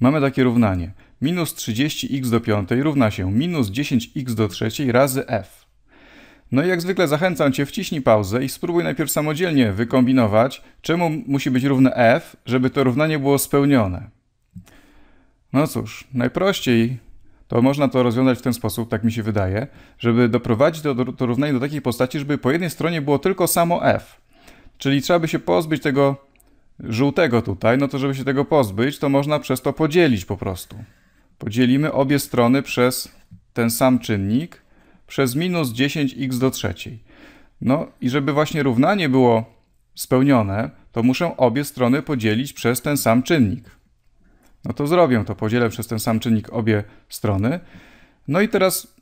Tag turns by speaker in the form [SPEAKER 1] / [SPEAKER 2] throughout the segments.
[SPEAKER 1] Mamy takie równanie. Minus 30x do piątej równa się minus 10x do trzeciej razy f. No i jak zwykle zachęcam Cię, wciśnij pauzę i spróbuj najpierw samodzielnie wykombinować, czemu musi być równe f, żeby to równanie było spełnione. No cóż, najprościej to można to rozwiązać w ten sposób, tak mi się wydaje, żeby doprowadzić to, to równanie do takiej postaci, żeby po jednej stronie było tylko samo f. Czyli trzeba by się pozbyć tego żółtego tutaj, no to żeby się tego pozbyć, to można przez to podzielić po prostu. Podzielimy obie strony przez ten sam czynnik, przez minus 10x do trzeciej. No i żeby właśnie równanie było spełnione, to muszę obie strony podzielić przez ten sam czynnik. No to zrobię to, podzielę przez ten sam czynnik obie strony. No i teraz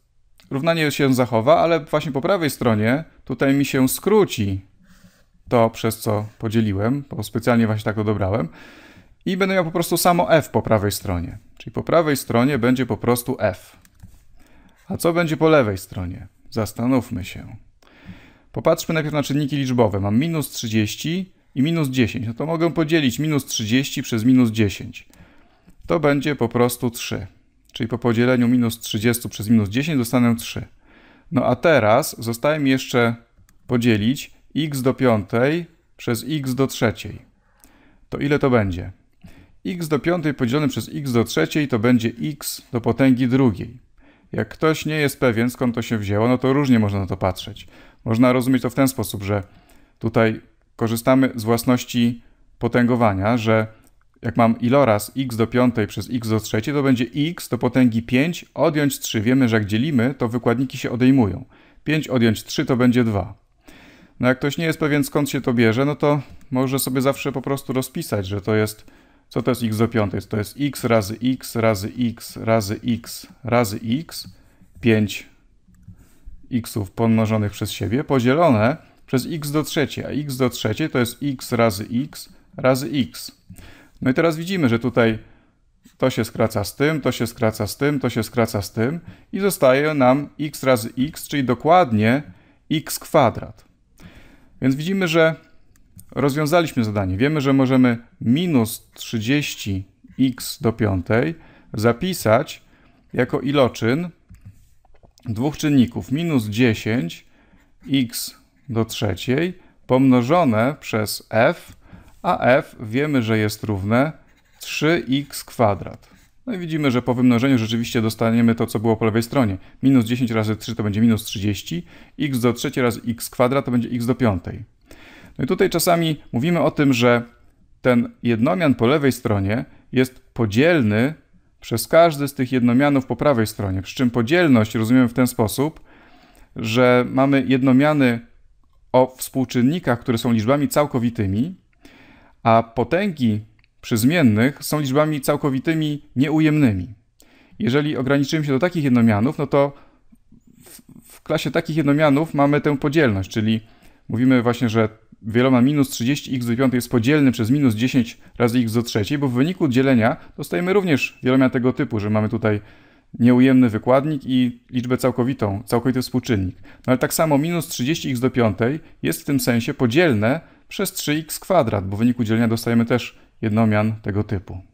[SPEAKER 1] równanie się zachowa, ale właśnie po prawej stronie tutaj mi się skróci to, przez co podzieliłem, bo specjalnie właśnie tak odebrałem. I będę miał po prostu samo f po prawej stronie. Czyli po prawej stronie będzie po prostu f. A co będzie po lewej stronie? Zastanówmy się. Popatrzmy najpierw na czynniki liczbowe. Mam minus 30 i minus 10. No to mogę podzielić minus 30 przez minus 10. To będzie po prostu 3. Czyli po podzieleniu minus 30 przez minus 10 dostanę 3. No a teraz zostaje mi jeszcze podzielić x do piątej przez x do trzeciej. To ile to będzie? x do piątej podzielone przez x do trzeciej to będzie x do potęgi drugiej. Jak ktoś nie jest pewien, skąd to się wzięło, no to różnie można na to patrzeć. Można rozumieć to w ten sposób, że tutaj korzystamy z własności potęgowania, że jak mam iloraz x do piątej przez x do trzeciej, to będzie x do potęgi 5 odjąć 3. Wiemy, że jak dzielimy, to wykładniki się odejmują. 5 odjąć 3 to będzie 2. No jak ktoś nie jest pewien skąd się to bierze, no to może sobie zawsze po prostu rozpisać, że to jest, co to jest x do piątej? To jest x razy x razy x razy x razy x, 5 xów pomnożonych przez siebie, podzielone przez x do trzeciej, a x do trzeciej to jest x razy x razy x. No i teraz widzimy, że tutaj to się skraca z tym, to się skraca z tym, to się skraca z tym i zostaje nam x razy x, czyli dokładnie x kwadrat. Więc widzimy, że rozwiązaliśmy zadanie. Wiemy, że możemy minus 30x do piątej zapisać jako iloczyn dwóch czynników minus 10x do trzeciej pomnożone przez f, a f wiemy, że jest równe 3x kwadrat. No i widzimy, że po wymnożeniu rzeczywiście dostaniemy to, co było po lewej stronie. Minus 10 razy 3 to będzie minus 30, x do 3 razy x kwadrat to będzie x do piątej. No i tutaj czasami mówimy o tym, że ten jednomian po lewej stronie jest podzielny przez każdy z tych jednomianów po prawej stronie. Przy czym podzielność rozumiemy w ten sposób, że mamy jednomiany o współczynnikach, które są liczbami całkowitymi, a potęgi przy zmiennych są liczbami całkowitymi nieujemnymi. Jeżeli ograniczymy się do takich jednomianów, no to w, w klasie takich jednomianów mamy tę podzielność, czyli mówimy właśnie, że wieloma minus 30x do 5 jest podzielny przez minus 10 razy x do 3, bo w wyniku dzielenia dostajemy również wielomian tego typu, że mamy tutaj nieujemny wykładnik i liczbę całkowitą, całkowity współczynnik. No ale tak samo minus 30x do 5 jest w tym sensie podzielne przez 3x kwadrat, bo w wyniku dzielenia dostajemy też jednomian tego typu.